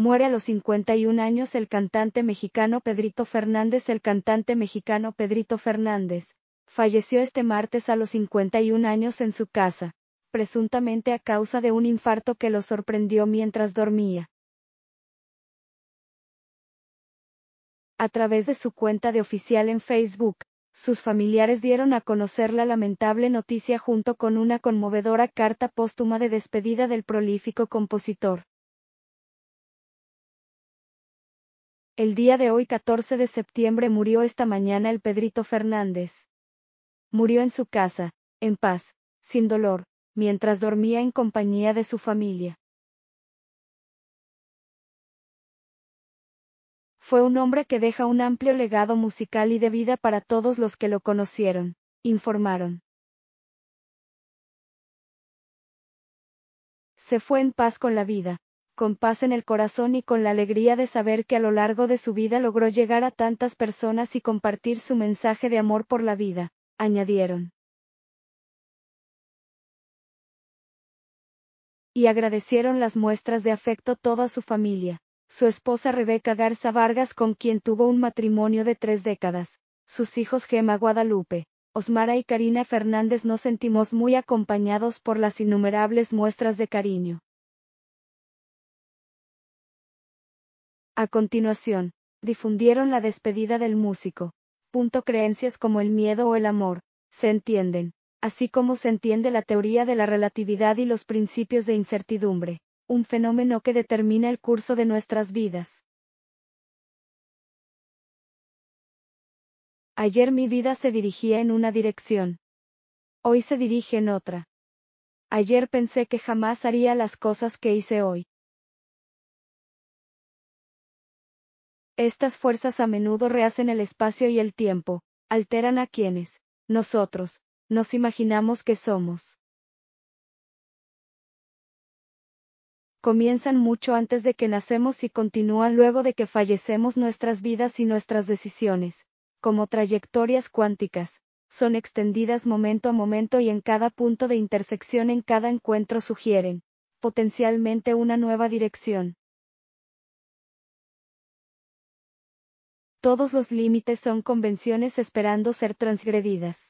Muere a los 51 años el cantante mexicano Pedrito Fernández. El cantante mexicano Pedrito Fernández falleció este martes a los 51 años en su casa, presuntamente a causa de un infarto que lo sorprendió mientras dormía. A través de su cuenta de oficial en Facebook, sus familiares dieron a conocer la lamentable noticia junto con una conmovedora carta póstuma de despedida del prolífico compositor. El día de hoy 14 de septiembre murió esta mañana el Pedrito Fernández. Murió en su casa, en paz, sin dolor, mientras dormía en compañía de su familia. Fue un hombre que deja un amplio legado musical y de vida para todos los que lo conocieron, informaron. Se fue en paz con la vida, con paz en el corazón y con la alegría de saber que a lo largo de su vida logró llegar a tantas personas y compartir su mensaje de amor por la vida, añadieron. Y agradecieron las muestras de afecto toda su familia, su esposa Rebeca Garza Vargas con quien tuvo un matrimonio de tres décadas, sus hijos Gema Guadalupe, Osmara y Karina Fernández nos sentimos muy acompañados por las innumerables muestras de cariño, A continuación, difundieron la despedida del músico. Punto creencias como el miedo o el amor, se entienden, así como se entiende la teoría de la relatividad y los principios de incertidumbre, un fenómeno que determina el curso de nuestras vidas. Ayer mi vida se dirigía en una dirección. Hoy se dirige en otra. Ayer pensé que jamás haría las cosas que hice hoy. Estas fuerzas a menudo rehacen el espacio y el tiempo, alteran a quienes, nosotros, nos imaginamos que somos. Comienzan mucho antes de que nacemos y continúan luego de que fallecemos nuestras vidas y nuestras decisiones, como trayectorias cuánticas, son extendidas momento a momento y en cada punto de intersección en cada encuentro sugieren, potencialmente una nueva dirección. todos los límites son convenciones esperando ser transgredidas.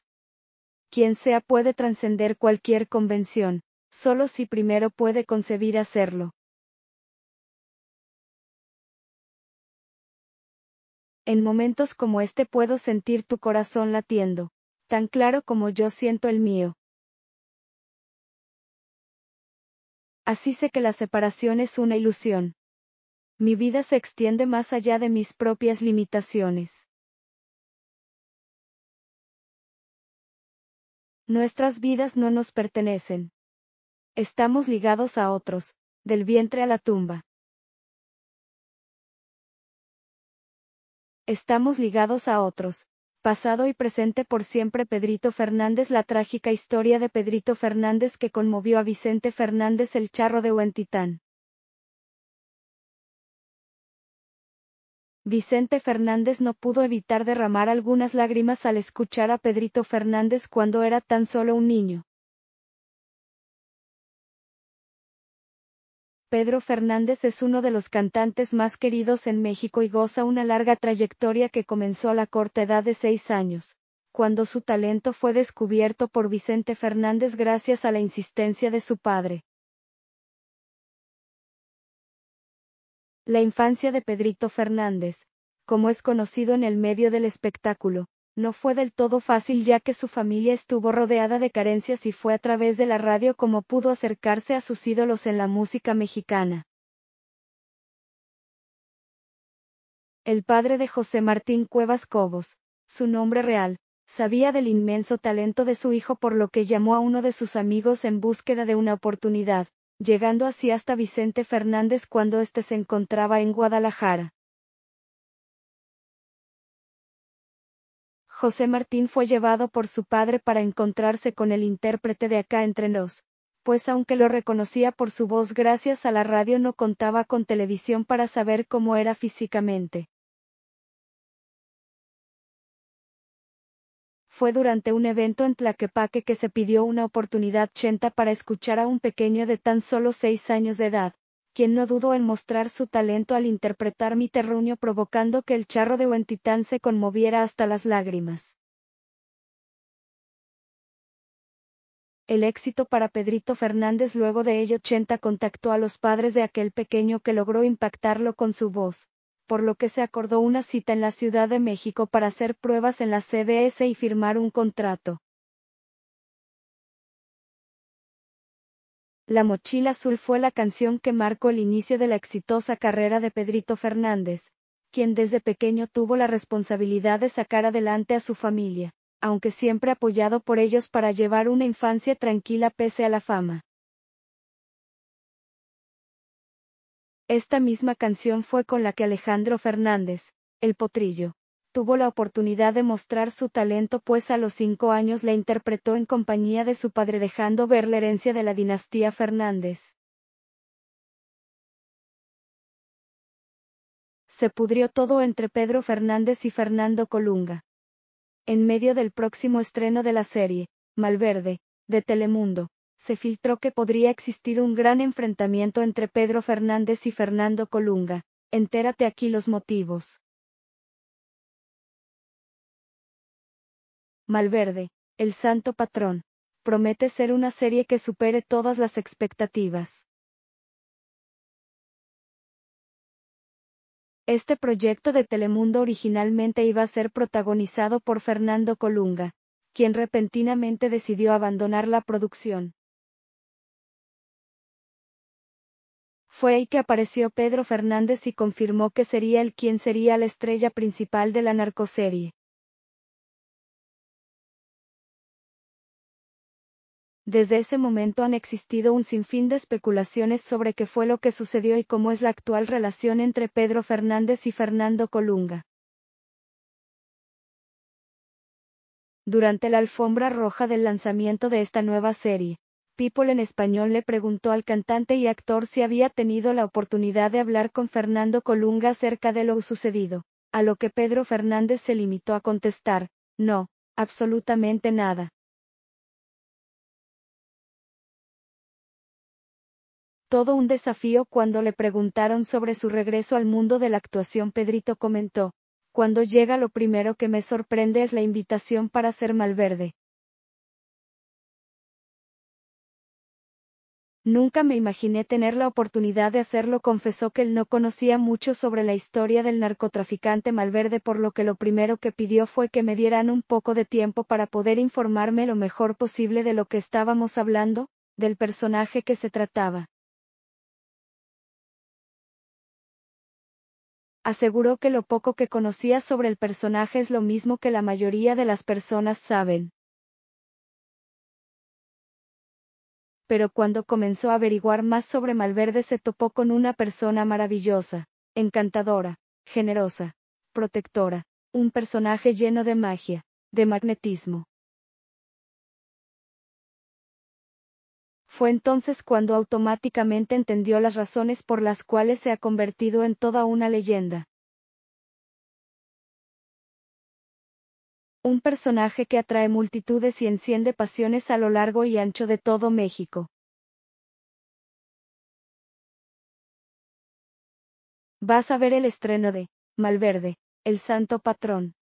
Quien sea puede trascender cualquier convención, solo si primero puede concebir hacerlo. En momentos como este puedo sentir tu corazón latiendo, tan claro como yo siento el mío. Así sé que la separación es una ilusión. Mi vida se extiende más allá de mis propias limitaciones. Nuestras vidas no nos pertenecen. Estamos ligados a otros, del vientre a la tumba. Estamos ligados a otros, pasado y presente por siempre Pedrito Fernández La trágica historia de Pedrito Fernández que conmovió a Vicente Fernández el charro de Huentitán. Vicente Fernández no pudo evitar derramar algunas lágrimas al escuchar a Pedrito Fernández cuando era tan solo un niño. Pedro Fernández es uno de los cantantes más queridos en México y goza una larga trayectoria que comenzó a la corta edad de seis años, cuando su talento fue descubierto por Vicente Fernández gracias a la insistencia de su padre. La infancia de Pedrito Fernández, como es conocido en el medio del espectáculo, no fue del todo fácil ya que su familia estuvo rodeada de carencias y fue a través de la radio como pudo acercarse a sus ídolos en la música mexicana. El padre de José Martín Cuevas Cobos, su nombre real, sabía del inmenso talento de su hijo por lo que llamó a uno de sus amigos en búsqueda de una oportunidad, llegando así hasta Vicente Fernández cuando éste se encontraba en Guadalajara. José Martín fue llevado por su padre para encontrarse con el intérprete de acá entre nos, pues aunque lo reconocía por su voz gracias a la radio no contaba con televisión para saber cómo era físicamente. fue durante un evento en Tlaquepaque que se pidió una oportunidad chenta para escuchar a un pequeño de tan solo seis años de edad, quien no dudó en mostrar su talento al interpretar mi terruño provocando que el charro de Huentitán se conmoviera hasta las lágrimas. El éxito para Pedrito Fernández luego de ello Chenta contactó a los padres de aquel pequeño que logró impactarlo con su voz, por lo que se acordó una cita en la Ciudad de México para hacer pruebas en la CBS y firmar un contrato. La Mochila Azul fue la canción que marcó el inicio de la exitosa carrera de Pedrito Fernández, quien desde pequeño tuvo la responsabilidad de sacar adelante a su familia, aunque siempre apoyado por ellos para llevar una infancia tranquila pese a la fama. Esta misma canción fue con la que Alejandro Fernández, el potrillo, tuvo la oportunidad de mostrar su talento pues a los cinco años la interpretó en compañía de su padre dejando ver la herencia de la dinastía Fernández. Se pudrió todo entre Pedro Fernández y Fernando Colunga. En medio del próximo estreno de la serie, Malverde, de Telemundo, se filtró que podría existir un gran enfrentamiento entre Pedro Fernández y Fernando Colunga. Entérate aquí los motivos. Malverde, el santo patrón, promete ser una serie que supere todas las expectativas. Este proyecto de Telemundo originalmente iba a ser protagonizado por Fernando Colunga, quien repentinamente decidió abandonar la producción. Fue ahí que apareció Pedro Fernández y confirmó que sería él quien sería la estrella principal de la narcoserie. Desde ese momento han existido un sinfín de especulaciones sobre qué fue lo que sucedió y cómo es la actual relación entre Pedro Fernández y Fernando Colunga. Durante la alfombra roja del lanzamiento de esta nueva serie, People en español le preguntó al cantante y actor si había tenido la oportunidad de hablar con Fernando Colunga acerca de lo sucedido, a lo que Pedro Fernández se limitó a contestar, no, absolutamente nada. Todo un desafío cuando le preguntaron sobre su regreso al mundo de la actuación, Pedrito comentó, cuando llega lo primero que me sorprende es la invitación para ser Malverde. Nunca me imaginé tener la oportunidad de hacerlo. Confesó que él no conocía mucho sobre la historia del narcotraficante Malverde, por lo que lo primero que pidió fue que me dieran un poco de tiempo para poder informarme lo mejor posible de lo que estábamos hablando, del personaje que se trataba. Aseguró que lo poco que conocía sobre el personaje es lo mismo que la mayoría de las personas saben. pero cuando comenzó a averiguar más sobre Malverde se topó con una persona maravillosa, encantadora, generosa, protectora, un personaje lleno de magia, de magnetismo. Fue entonces cuando automáticamente entendió las razones por las cuales se ha convertido en toda una leyenda, un personaje que atrae multitudes y enciende pasiones a lo largo y ancho de todo México. Vas a ver el estreno de Malverde, el santo patrón.